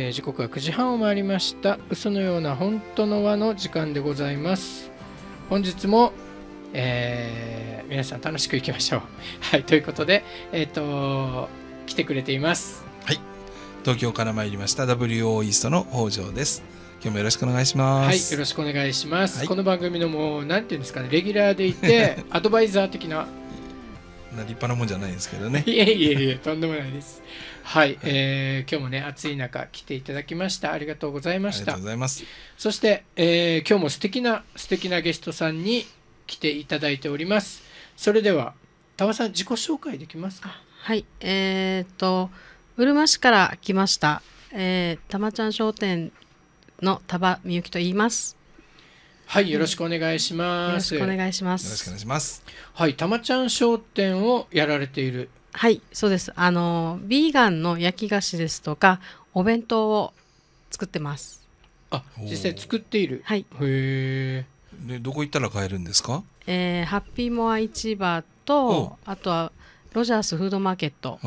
えー、時刻は9時半を回りました嘘のような本当の輪の時間でございます本日も、えー、皆さん楽しくいきましょう はいということでえっ、ー、と来てくれていますはい東京から参りました WO イーストの北条です今日もよろしくお願いします。はい、よろしくお願いします。はい、この番組のもう、なんていうんですかね、レギュラーでいて、アドバイザー的なな立派なもんじゃないですけどね。いえいえいえ、とんでもないです。はい、えー、今日もね、暑い中来ていただきました。ありがとうございました。ありがとうございます。そして、えー、今日も素敵な素敵なゲストさんに来ていただいております。それでは、たわさん自己紹介できますか。はい、えー、と、うるま市から来ました。えー、たまちゃん商店のたばみゆきと言います。はい、よろしくお願いします。よろしくお願いします。よろしくお願いします。はい、たまちゃん商店をやられている。はい、そうです。あのビーガンの焼き菓子ですとか、お弁当を作ってます。あ、実際作っている。はい。へえ。で、どこ行ったら買えるんですか？えー、ハッピーモア市場と、あとはロジャースフードマーケット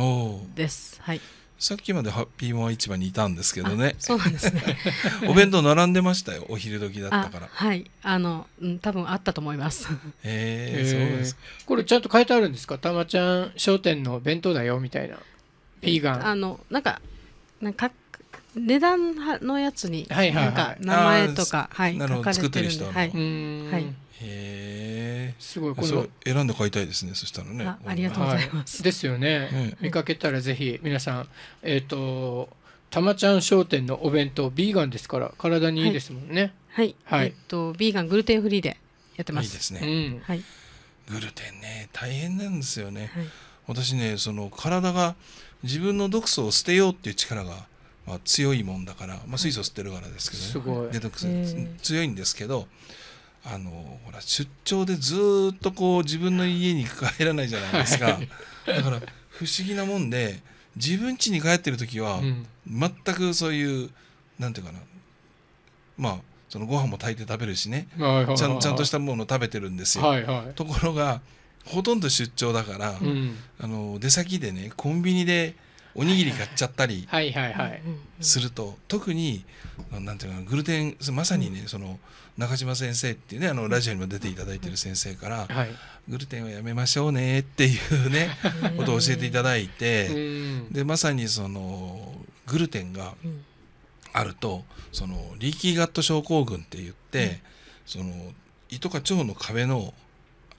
です。はい。さっきまでハッピーモア市場にいたんですけどね。そうですね。お弁当並んでましたよ。お昼時だったから。はい、あの、うん、多分あったと思います。ええー、そうです。これちゃんと書いてあるんですか。たまちゃん商店の弁当だよみたいな。ビーガン。あの、なんか、なんか。値段のやつに、なんか名前とか、はい、はいはい、書かれてるんで、はい、はい、へえ。すごいこの選んで買いたいですねそしたらねありがとうございます、はい、ですよね、見かけたらぜひ皆さんえっ、ー、とたまちゃん商店のお弁当ビーガンですから体にいいですもんねはい、はい、えっとビーガングルテンフリーでやってますいいですね、うん、はいグルテンね大変なんですよね、はい、私ねその体が自分の毒素を捨てようっていう力が、まあ、強いもんだから、まあ、水素吸ってるからですけどね、はい、デトックス強いんですけど、えーあのほら出張でずっとこう自分の家に帰らないじゃないですか、はい、だから不思議なもんで自分家に帰ってる時は、全くそういうなんていうかなまあそのご飯も炊いて食べるしね、ちゃんとしたもの食べてるんですよ、はいはい、ところがほとんど出張だから、うん、あの出先でねコンビニでおにぎり買っちゃったりすると特になんていうかグルテンまさにねその中島先生っていうねあのラジオにも出ていただいてる先生から、グルテンはやめましょうねっていうね ことを教えていただいてでまさにそのグルテンがあるとそのリーキーガット症候群って言って、その胃とか腸の壁の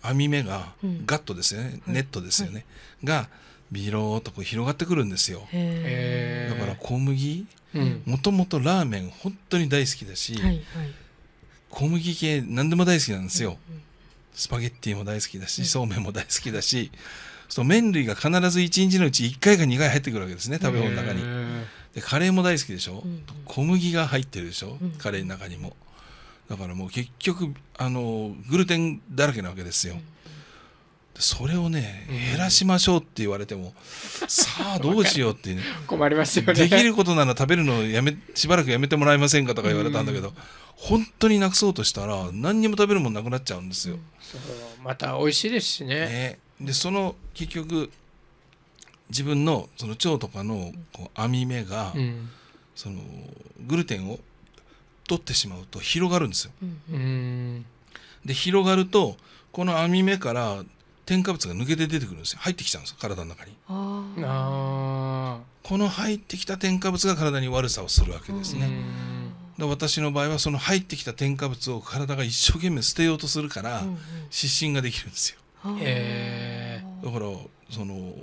網目がガットですよね、ネットですよね、がビローとこう広がってくるんですよだから小麦もともとラーメン本当に大好きだし、はいはい、小麦系何でも大好きなんですよ、うんうん、スパゲッティも大好きだし、うん、そうめんも大好きだしその麺類が必ず1日のうち1回か2回入ってくるわけですね食べ物の中にでカレーも大好きでしょ、うんうん、小麦が入ってるでしょ、うん、カレーの中にもだからもう結局あのグルテンだらけなわけですよ、うんそれをね減らしましょうって言われても、さあどうしようって、ね、困りますよねできることなら食べるのやめしばらくやめてもらえませんかとか言われたんだけど、うん、本当になくそうとしたら何にも食べるもんなくなっちゃうんですよ。また美味しいですしね。ねでその結局自分のその腸とかのこう網目が、うん、そのグルテンを取ってしまうと広がるんですよ。うん、で広がるとこの網目から添加物が抜けて出てくるんですよ入ってきちゃうんです体の中にこの入ってきた添加物が体に悪さをするわけですねで私の場合はその入ってきた添加物を体が一生懸命捨てようとするから、湿疹ができるんですよへだからその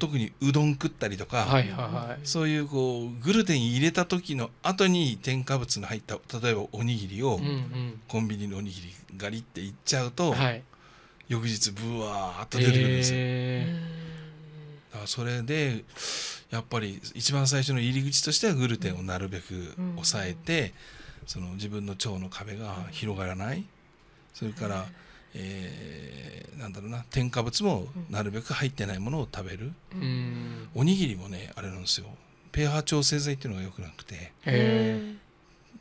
特にうどん食ったりとか、はいはい、そういうこうグルテン入れた時の後に添加物の入った例えばおにぎりを、うんうん、コンビニのおにぎりガリっていっちゃうと、はい、翌日ブワーッと出てくるんですよ。だからそれでやっぱり一番最初の入り口としてはグルテンをなるべく抑えて、その自分の腸の壁が広がらないそれから、えー、なんだろうな添加物もなるべく入ってないものを食べる、うん、おにぎりもねあれなんですよ pH 調整剤っていうのがよくなくて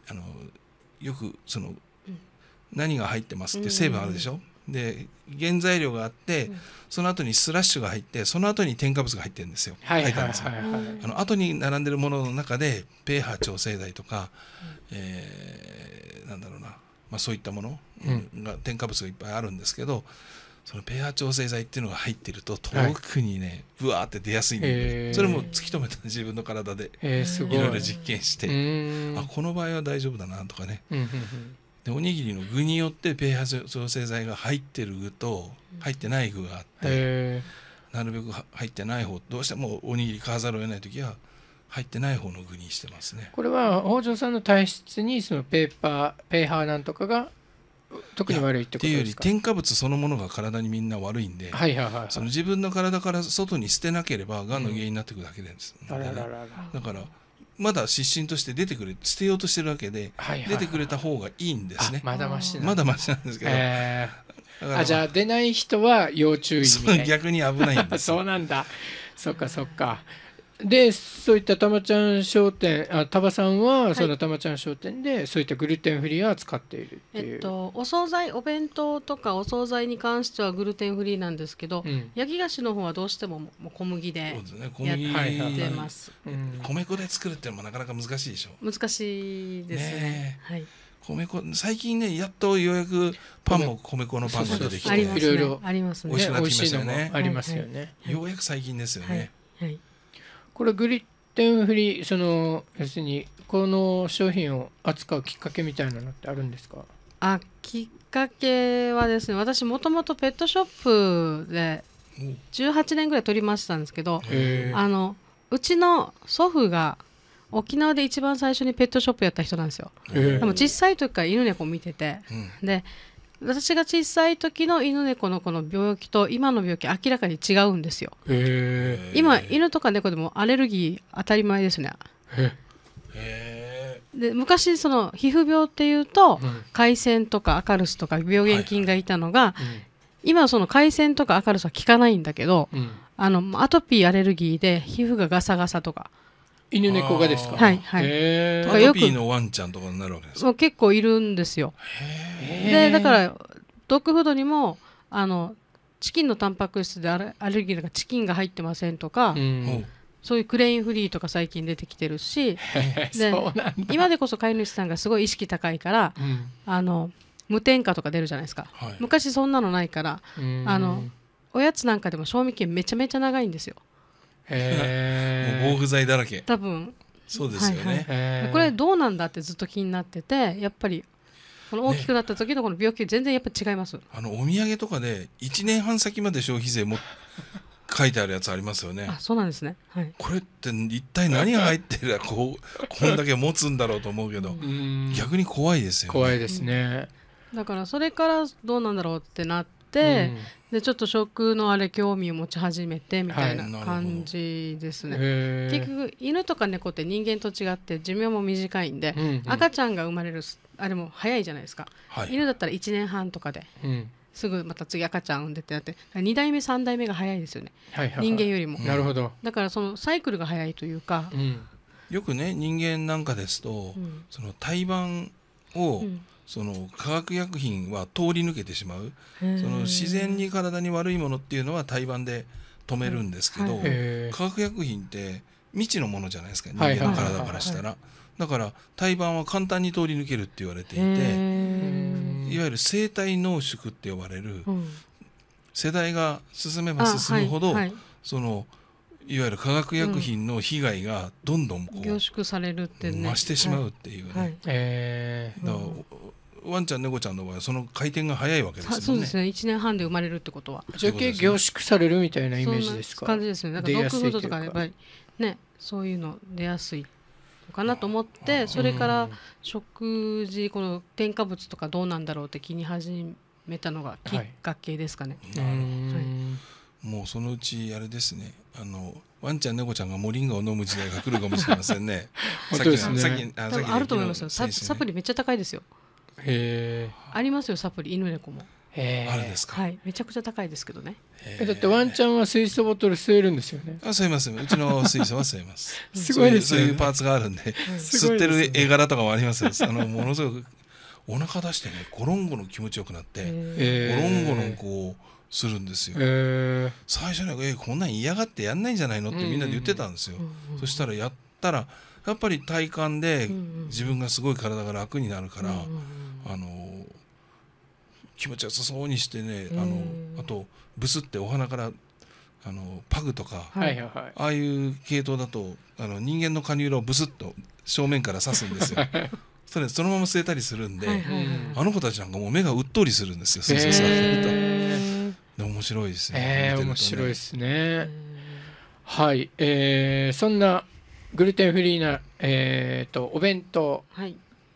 あのよくその、何が入ってますって成分あるでしょ、で原材料があって、その後にスラッシュが入ってその後に添加物が入ってるんですよ、はいはいはい、はい、あの後に並んでるものの中でペハー調整剤とか、うん、えー、なんだろうな、まあ、そういったものが、うん、添加物がいっぱいあるんですけどそのペハー調整剤っていうのが入ってると特にね、ぶわって出やすいんで、それも突き止めた自分の体でいろいろ実験して、あこの場合は大丈夫だなとかね、でおにぎりの具によってペーハー調整剤が入ってる具と入ってない具があってなるべく入ってない方どうしてもおにぎり買わざるを得ない時は入ってない方の具にしてますねこれは北条さんの体質にそのペーパーペーハーなんとかが特に悪いってこというより添加物そのものが体にみんな悪いんで、はいはいはい、その自分の体から外に捨てなければがんの原因になっていくだけです、うん、だから。まだ失神として出てくれ捨てようとしてるわけで、はいはいはい、出てくれた方がいいんですねまだましまだましなんですけど、えーあ、じゃあ出ない人は要注意みたい逆に危ないんです そうなんだそっかそっかでそういったたまちゃん商店あたばさんは、そのたまちゃん商店でそういったグルテンフリーは使っているっていう、えっと、お惣菜お弁当とかお惣菜に関してはグルテンフリーなんですけど、うん、焼き菓子の方はどうしても小麦でやってます、米粉で作るっていうのもなかなか難しいでしょ難しいですね、ね、はい米粉最近ねやっとようやくパンも米粉のパンが出てきていろいろお味しくなってきましたよねありますよね、ようやく最近ですよね、はい、はいこれグリッテンフリーその要するにこの商品を扱うきっかけみたいなのってあるんですかあきっかけはですね私もともとペットショップで18年ぐらい取りましたんですけどあのうちの祖父が沖縄で一番最初にペットショップやった人なんですよ。でも小さい時から犬猫見てて、うん、で私が小さい時の犬猫のこの病気と今の病気明らかに違うんですよ、今犬とか猫でもアレルギー当たり前ですねで昔その皮膚病っていうと、回線とかアカルスとか病原菌がいたのが、今は今その回線とかアカルスは効かないんだけど、うん、あのアトピーアレルギーで皮膚がガサガサとか、犬猫がですか。はいはい。えー、よくのワンちゃんとかになるわけですそう結構いるんですよ。でだからドッグフードにもあのチキンのタンパク質でアレルギーとかチキンが入ってませんとか。うんそういうクレインフリーとか最近出てきてるしで今でこそ飼い主さんがすごい意識高いから、うん、あの無添加とか出るじゃないですか、はい、昔そんなのないからあのおやつなんかでも賞味期限めちゃめちゃ長いんですよ。防腐剤だらけ多分そうですよね、はいはい、これどうなんだってずっと気になっててやっぱりこの大きくなった時のこの病気全然やっぱ違います、ね、あのお土産とかで1年半先まで消費税も書いてあるやつありますよね。あ、そうなんですね。はい、これって一体何が入ってるこうこんだけ持つんだろうと思うけど、逆に怖いですよ、ね、怖いですね。だからそれからどうなんだろうってなっ、でちょっと食のあれ興味を持ち始めてみたいな感じですね、はい、結局犬とか猫って人間と違って寿命も短いんで、うんうん、赤ちゃんが生まれるあれも早いじゃないですか、はい、犬だったら1年半とかで、うん、すぐまた次赤ちゃん産んでってなって2代目3代目が早いですよね、はいはいはい、人間よりもなるほどだからそのサイクルが早いというか、うん、よくね人間なんかですと、うん、その胎盤を、うんその化学薬品は通り抜けてしまうその自然に体に悪いものっていうのは胎盤で止めるんですけど、化学薬品って未知のものじゃないですか人間の体からしたら。だから胎盤は簡単に通り抜けるって言われていていわゆる生体濃縮って呼ばれる、世代が進めば進むほど、その。いわゆる化学薬品の被害がどんどんこう、凝縮されるって、ね、増してしまうっていうね、はいえー、ワンちゃん猫ちゃんの場合その回転が早いわけですねそうですね1年半で生まれるってことは余計凝縮されるみたいなイメージですか感じですよねだからドッグフードとかやっぱりねそういうの出やすいかなと思ってそれから食事この添加物とかどうなんだろうって気に始めたのがきっかけですかね。はい、はいもうそのうちあれですねあのワンちゃん猫ちゃんがモリンガを飲む時代が来るかもしれませんね ああると思いますよ、ね、サプリめっちゃ高いですよへありますよサプリ犬猫もあるんですか、はい、めちゃくちゃ高いですけどねだってワンちゃんは水素ボトル吸えるんですよねあ吸いますうちの水素は吸えます すごいです、ね、そういうパーツがあるんで、吸ってる絵柄とかもありますあのものすごくお腹出してねゴロンゴの気持ちよくなってゴロンゴのこうするんですよ、えー、最初に、えー、こんなん嫌がってやんないんじゃないのってみんなで言ってたんですよ、うんうん、そしたらやったらやっぱり体感で自分がすごい体が楽になるから、うんうん、あの気持ちよさそうにしてね、うん、あのあとブスってお鼻からあのパグとか、はいはいああいう系統だとあの人間のカニューラをブスッと正面から刺すんですよ。それそのまま吸えたりするんで、はいはいはい、あの子たちなんかもう目がうっとりするんですよ。そうそうそう白いですね。えー、面白いですね。はい、えー、そんなグルテンフリーな、えーと、お弁当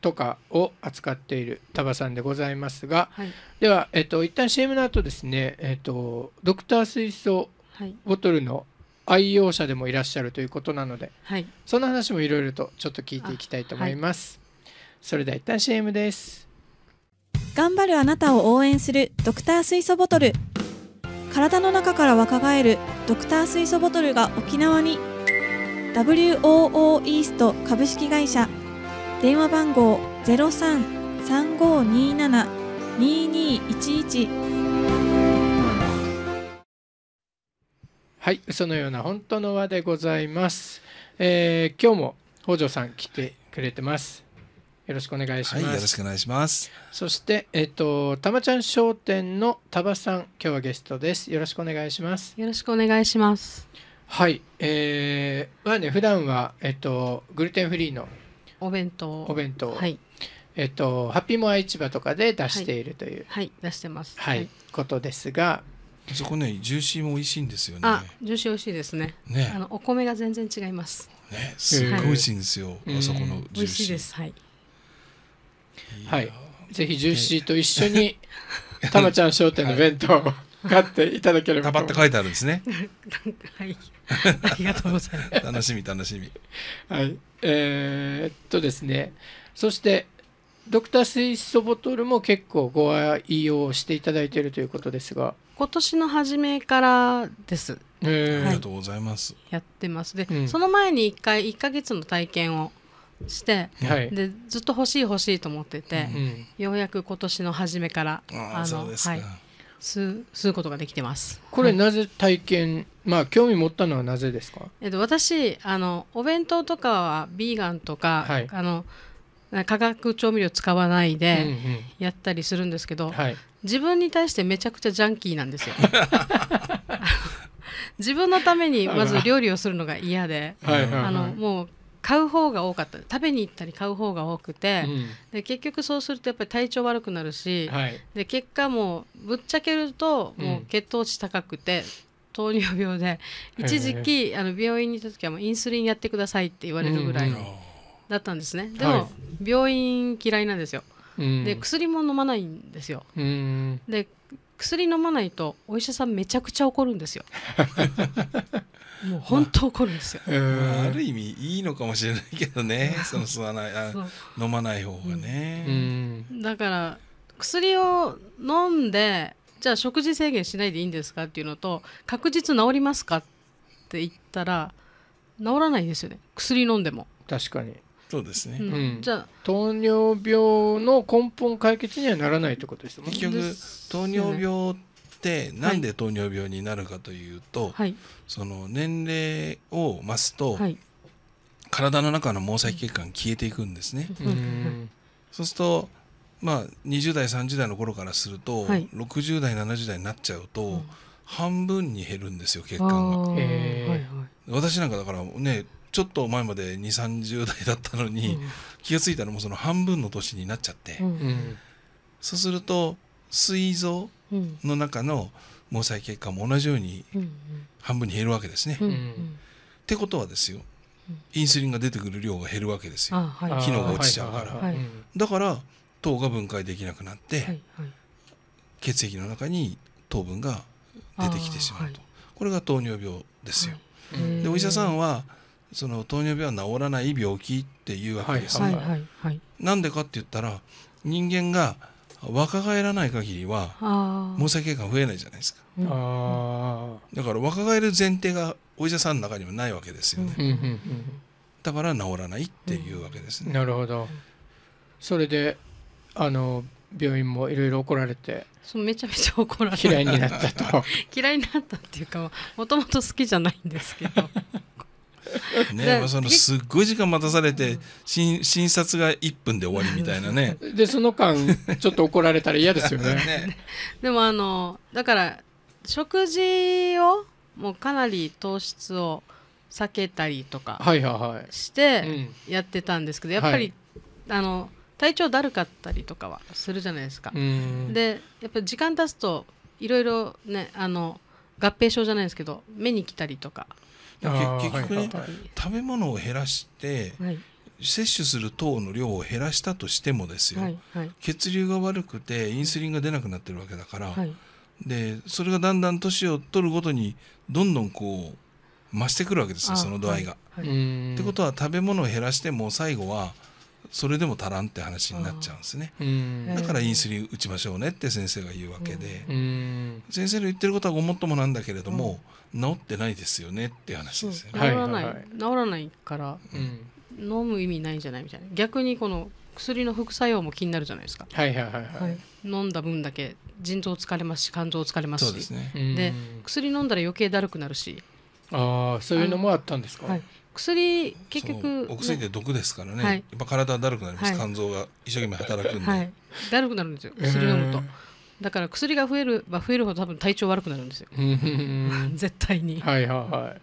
とかを扱っているタバさんでございますが、はい、では、えーと、一旦 CM の後ですね、えーと、ドクター水素ボトルの愛用者でもいらっしゃるということなので、はい、その話もいろいろとちょっと聞いていきたいと思います。はい、それでは一旦 CM です頑張るあなたを応援するドクター水素ボトル体の中から若返るドクター水素ボトルが沖縄に WOO イースト株式会社電話番号0335272211はいそのような本当の輪でございます、えー、今日も北条さん来てくれてますよろしくお願いします。はい、よろしくお願いします。そして、えっと、たまちゃん商店のたばさん、今日はゲストです。よろしくお願いします。よろしくお願いします。はい、えー、まあね、普段は、えっと、グルテンフリーの。お弁当。お弁当。はい。えっと、ハッピーモア市場とかで出しているという。はい、はい、出してます。はい、ことですが。そこね、ジューシーも美味しいんですよね。ジューシー美味しいですね。ね、あのお米が全然違います。ね、すごい美味しいんですよ。あそこのジューシー。美味しいです。はい。はい、ぜひジューシーと一緒に「たまちゃん商店」の弁当を買っていただければはい、って書いてあるんですねはいありがとうございます楽しみ楽しみはいえー、っとですねそしてドクター水素ボトルも結構ご愛用していただいているということですが今年の初めからです、えー、はい、ありがとうございますやってますで、うん、その前に1回1か月の体験をして、はい、でずっと欲しい欲しいと思ってて、うん、ようやく今年の初めからあのはい吸うことができてます。これなぜ体験、はい、まあ興味持ったのはなぜですか？えっと私あのお弁当とかはビーガンとか、はい、あの化学調味料使わないでやったりするんですけど、うんうんはい、自分に対してめちゃくちゃジャンキーなんですよ。自分のためにまず料理をするのが嫌で、はいあのもう買う方が多かった食べに行ったり買う方が多くて、うん、で結局そうするとやっぱり体調悪くなるし、はい、で結果もうぶっちゃけるともう血糖値高くて。糖尿病で一時期、あの病院に行った時はもうインスリンやってくださいって言われるぐらいだったんですね、でも、はい、病院嫌いなんですよ、で薬も飲まないんですよ、で薬飲まないとお医者さんめちゃくちゃ怒るんですよ。もう本当怒るんですよ、まああ、る意味いいのかもしれないけどねその吸わない飲まない方がね、うん、だから薬を飲んでじゃあ食事制限しないでいいんですかっていうのと確実治りますかって言ったら治らないですよね薬飲んでも確かにそうですね、うん、じゃあ糖尿病の根本解決にはならないということですもん結局糖尿病ってなんで糖尿病になるかというと、はい、その年齢を増すと、はい、体の中の毛細血管消えていくんですね、うん、そうするとまあ20代30代の頃からすると、はい、60代70代になっちゃうと、うん、半分に減るんですよ血管が、私なんかだからねちょっと前まで2 3 0代だったのに、気が付いたらもうその半分の年になっちゃって、そうすると膵臓の中の毛細血管も同じように半分に減るわけですね。ってことはですよインスリンが出てくる量が減るわけですよ、はい、機能が落ちちゃうから、はい、だから糖が分解できなくなって、はい、血液の中に糖分が出てきてしまうとこれが糖尿病ですよ。でお医者さんはその糖尿病は治らない病気っていうわけです、ね、はいはい、なんでかって言ったら人間が若返らない限りは毛細血管増えないじゃないですか、うん、だから若返る前提がお医者さんの中にはないわけですよね、うん、だから治らないっていうわけですね、うん、なるほどそれであの病院もいろいろ怒られてそうめちゃめちゃ怒られ嫌いになったと 嫌いになったっていうかもともと好きじゃないんですけどね、そのすっごい時間待たされて診診察が1分で終わりみたいなね でその間ちょっと怒られたら嫌ですよね ね、でもあのだから食事をもうかなり糖質を避けたりとかしてやってたんですけど、やっぱり、はい、あの体調だるかったりとかはするじゃないですか。でやっぱり時間経つといろいろねあの合併症じゃないですけど目に来たりとか結局ね、食べ物を減らして、摂取する糖の量を減らしたとしてもですよ、血流が悪くてインスリンが出なくなってるわけだから、でそれがだんだん年を取るごとにどんどんこう増してくるわけですよその度合いが。ってことは食べ物を減らしても最後はそれでも足らんって話になっちゃうんですねだからインスリン打ちましょうねって先生が言うわけで、先生の言ってることはごもっともなんだけれども、治ってないですよねって話ですよね治らない、治らないから、飲む意味ないんじゃないみたいな逆にこの薬の副作用も気になるじゃないですか、はいはいはい飲んだ分だけ腎臓疲れますし肝臓疲れますしそうですねで薬飲んだら余計だるくなるしああそういうのもあったんですか、薬結局お薬で毒ですからね、はい、やっぱ体だるくなります、はい、肝臓が一生懸命働くんで、はい、だるくなるんですよ薬飲むと、えー、だから薬が増えれば増えるほど多分体調悪くなるんですよ 絶対にはいはいはい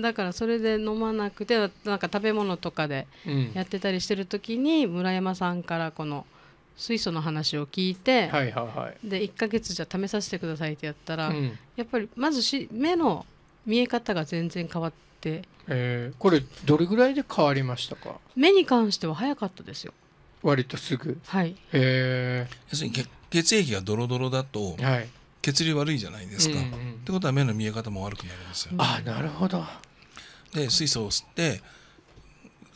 だからそれで飲まなくてなんか食べ物とかでやってたりしてる時に、村山さんからこの水素の話を聞いて、はいはいはい、で1か月じゃ試させてくださいってやったら、うん、やっぱりまずし目の見え方が全然変わって、えー、これどれぐらいで変わりましたか目に関しては早かったですよ割とすぐはいえー、要するに血血液がドロドロだと、はい、血流悪いじゃないですか、うんうん、ってことは目の見え方も悪くなりますよ、ね、あなるほどで水素を吸って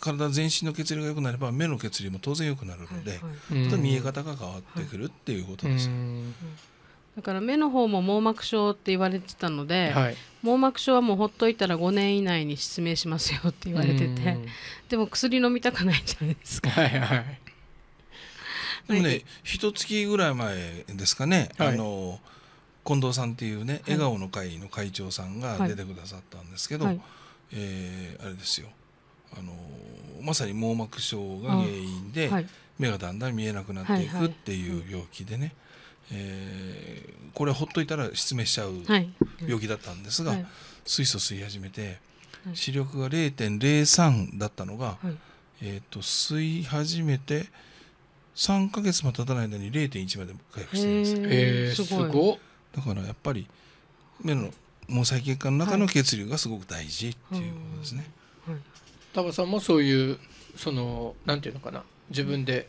体全身の血流が良くなれば目の血流も当然良くなるので、はいはい、見え方が変わってくるっていうことです、はいはいだから目の方も網膜症って言われてたので、はい、網膜症はもうほっといたら5年以内に失明しますよって言われててでも薬飲みたくないじゃないですか。はいはいでもね一月ぐらい前ですかね、はい、あの近藤さんっていうね、笑顔の会の会長さんが出てくださったんですけど、はいはい、えー、あれですよあのまさに網膜症が原因で、目がだんだん見えなくなっていくっていう病気でね、えー、これほっといたら失明しちゃう病気だったんですが、はい、水素吸い始めて、視力が0.03だったのが、はい、えー、と吸い始めて3か月も経たない間に0.1まで回復してまんです。えー、すごだからやっぱり目の毛細血管の中の血流がすごく大事っていうことですね。はい、田場さんもそういうそのなんていうのかな自分で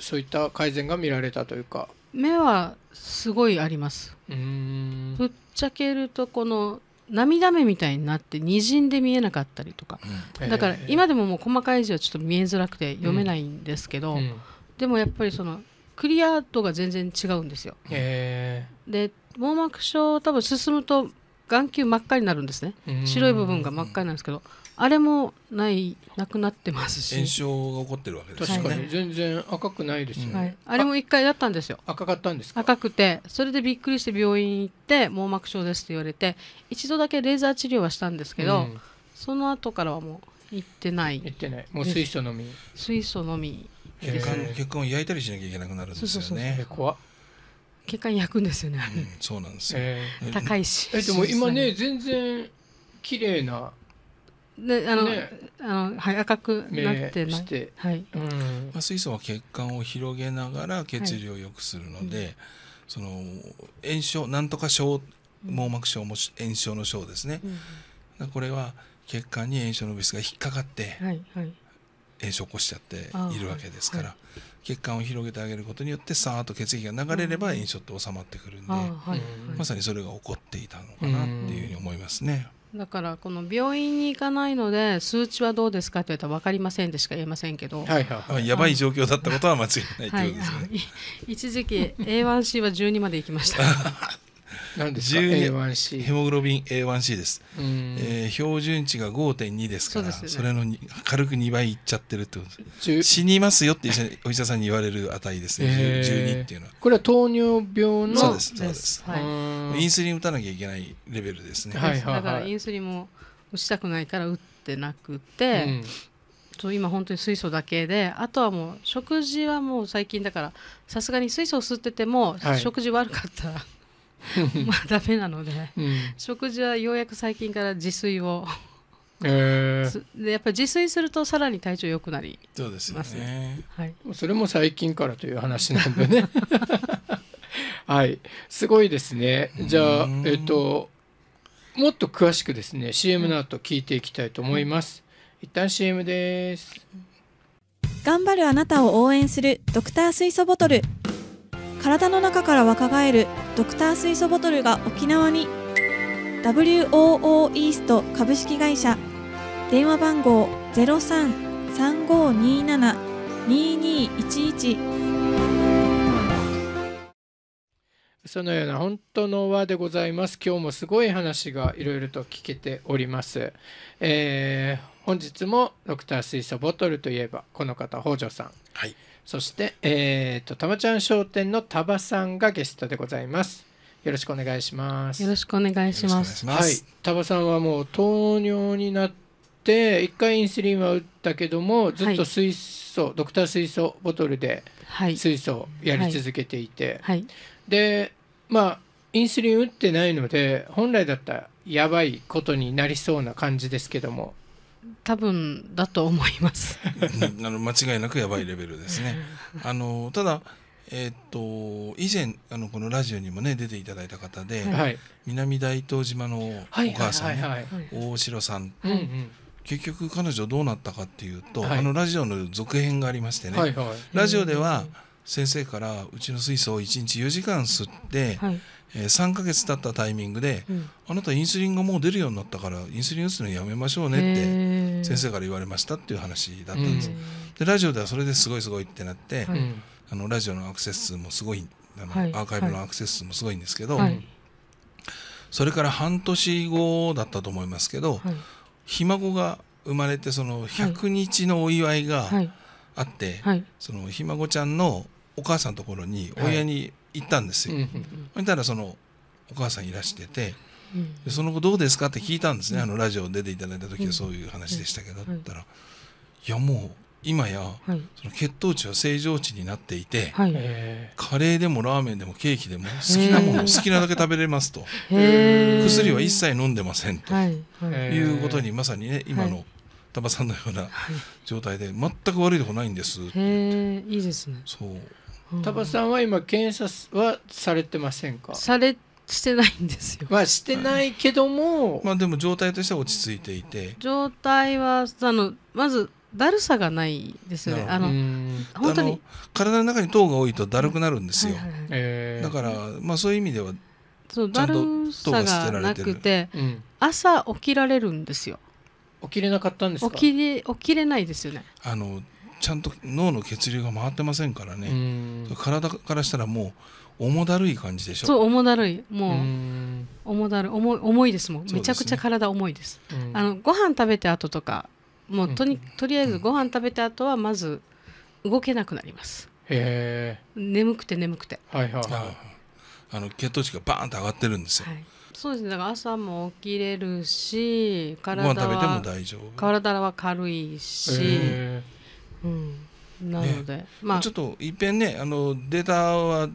そういった改善が見られたというか目はすごいありますぶっちゃけるとこの涙目みたいになってにじんで見えなかったりとか、うん、だから今でももう細かい字はちょっと見えづらくて読めないんですけど、うんうん、でもやっぱりそのクリア度が全然違うんですよ。で網膜症多分進むと眼球真っ赤になるんですね白い部分が真っ赤になるんですけどあれもないなくなってますし炎症が起こってるわけですね確かに全然赤くないですよね、はい、あれも一回だったんですよ赤かったんです赤くてそれでびっくりして病院行って網膜症ですって言われて一度だけレーザー治療はしたんですけど、うん、その後からはもう行ってない行ってないもう水素のみ水素のみ血管血管を焼いたりしなきゃいけなくなるんですよね怖血管焼くんですよね、うん、そうなんですよ、えー、高いしえでも今ね全然綺麗なであの、ね、あのはい赤くなってない。はい。うん、まあ水素は血管を広げながら血流を良くするので、はい、その炎症なんとか症網膜症も炎症の症ですね。うん、これは血管に炎症の物質が引っかかって。はいはい。炎症を起こしちゃっているわけですから、はいはい、血管を広げてあげることによってさーっと血液が流れれば炎症って収まってくるんで、はいはい、まさにそれが起こっていたのかなっていうふうに思いますね。うんだからこの病院に行かないので数値はどうですかって言ったら分かりませんでしか言えませんけど、はいはいはい、やばい状況だったことは間違いないということですね、はい、一時期 A1C は12まで行きました 何ですか A1C ヘモグロビン A1C です、えー、標準値が5.2ですからそ、ね,、れの軽く2倍いっちゃってるってことです死にますよってお医者さんに言われる値ですね、12っていうのはこれは糖尿病のそうですそうです、はい、インスリン打たなきゃいけないレベルですね、はいはい、だからインスリンも打ちたくないから打ってなくて、うんと今本当に水素だけであとはもう食事はもう最近だからさすがに水素を吸ってても、食事悪かったら、まあダメなので、うん、食事はようやく最近から自炊をえー、でやっぱり自炊するとさらに体調良くなりそうですね、はい、それも最近からという話なんでね はいすごいですねじゃあえっともっと詳しくですね CM の後聞いていきたいと思います、うん、一旦 CM です頑張るあなたを応援するドクター水素ボトル体の中から若返るドクター水素ボトルが沖縄に WOO イースト株式会社電話番号0335272211そのような本当の輪でございます今日もすごい話がいろいろと聞けております、えー、本日もドクター水素ボトルといえばこの方北条さんはいそして、えーと、たまちゃん商店のたばさんがゲストでございます。よろしくお願いします。よろしくお願いします。はい、たばさんはもう糖尿になって一回インスリンは打ったけども、ずっと水素、はい、ドクター水素ボトルで水素をやり続けていて、はいはい、で、まあインスリン打ってないので本来だったらやばいことになりそうな感じですけども、多分だと思います あの間違いなくやばいレベルですね。あのただえー、っと以前あのこのラジオにもね出ていただいた方で、はい、南大東島のお母さん、ね、はいはいはい大城さん、うん結局彼女どうなったかっていうと、はい、あのラジオの続編がありましてね、はいはい、ラジオでは先生からうちの水素を1日4時間吸って、はいえー、3か月経ったタイミングで、うん、あなたインスリンがもう出るようになったからインスリン打つのやめましょうねって先生から言われましたっていう話だったんです。でラジオではそれですごいすごいってなって、はい、あのラジオのアクセス数もすごいあの、はい、アーカイブのアクセス数もすごいんですけど、はい、それから半年後だったと思いますけど、ひ孫が生まれてその100日のお祝いがあって、そのひ孫ちゃんのお母さんのところに親に行ったんですよ。そしたらそのお母さんいらしてて。でその後どうですかって聞いたんですね、あのラジオ出ていただいた時はそういう話でしたけど、うったら、いやもう今や、その血糖値は正常値になっていて、カレーでもラーメンでもケーキでも好きなものを 好きなだけ食べれますと薬は一切飲んでませんと、いうことにまさにね今の多摩さんのような状態で全く悪いとこないんですっていいですねそう田場さんは今検査はされてませんかされしてないんですよ、まあ、してないけども、はい、まあでも状態としては落ち着いていて状態はあのまずだるさがないですよねあの本当に体の中に糖が多いとだるくなるんですよ、だからまあそういう意味ではそうだる糖が捨てられなくて、うん、朝起きられるんですよ起きれなかったんです起きれ起きれないですよねあのちゃんと脳の血流が回ってませんからね体からしたらもう重だるい感じでしょそう重だるいもう重だる重重いですもん、めちゃくちゃ体重いです、あのご飯食べて後とかもうとに、うん、とりあえずご飯食べて後はまず動けなくなります、うん、へえ眠くて眠くてはいはいはいあの血糖値がバーンと上がってるんですよ、はいそうですねだから朝も起きれるし体は体は軽いし、えーなので、ね、まあ、ちょっといっぺんねあのデータは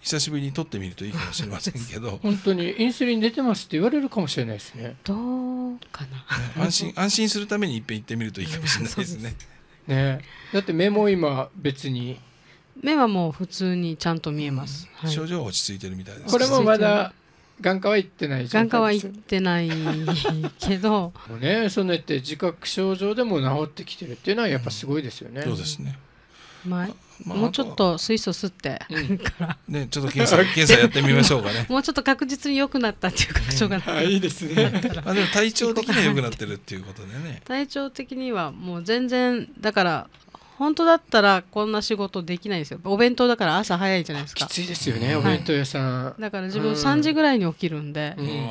久しぶりに取ってみるといいかもしれませんけど 本当にインスリン出てますって言われるかもしれないですねどうかな、安心安心するためにいっぺん行ってみるといいかもしれないですね ねだって目も今別に目はもう普通にちゃんと見えます、うんはい、症状は落ち着いてるみたいですこれもまだ眼科は行ってない眼科は行ってないけどもうねそのって自覚症状でも治ってきてるっていうのはやっぱすごいですよね、うん、そうですねまあ、まあ、もうちょっと水素吸って、うん、ねちょっと検査検査やってみましょうかね もうちょっと確実に良くなったっていう確証が、うん、いいですね あでも体調的には良くなってるっていうことでね体調的にはもう全然だから本当だったらこんな仕事できないですよお弁当だから朝早いじゃないですかきついですよねお弁当屋さん、だから自分3時ぐらいに起きるんで、うんうん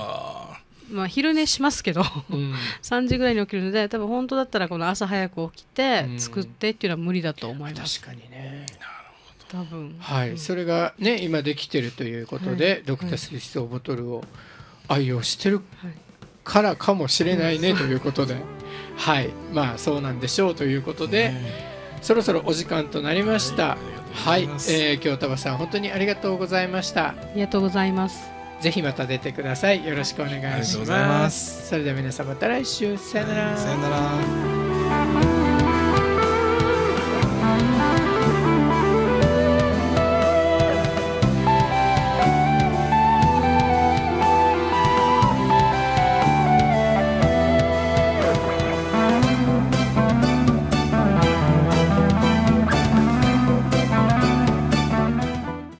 まあ、昼寝しますけど、う3時ぐらいに起きるんで多分本当だったらこの朝早く起きて作ってっていうのは無理だと思います。確かにね多分はい、うん、それがね今できてるということで、はい、ドクタースリ水槽ボトルを愛用してるからかもしれないね、はい、ということで、はいまあそうなんでしょうということで。そろそろお時間となりました。はい、いはい、えー、京田さん本当にありがとうございました。ありがとうございます。ぜひまた出てください。よろしくお願いします。ますそれでは皆様んまた来週さよなら。さよなら。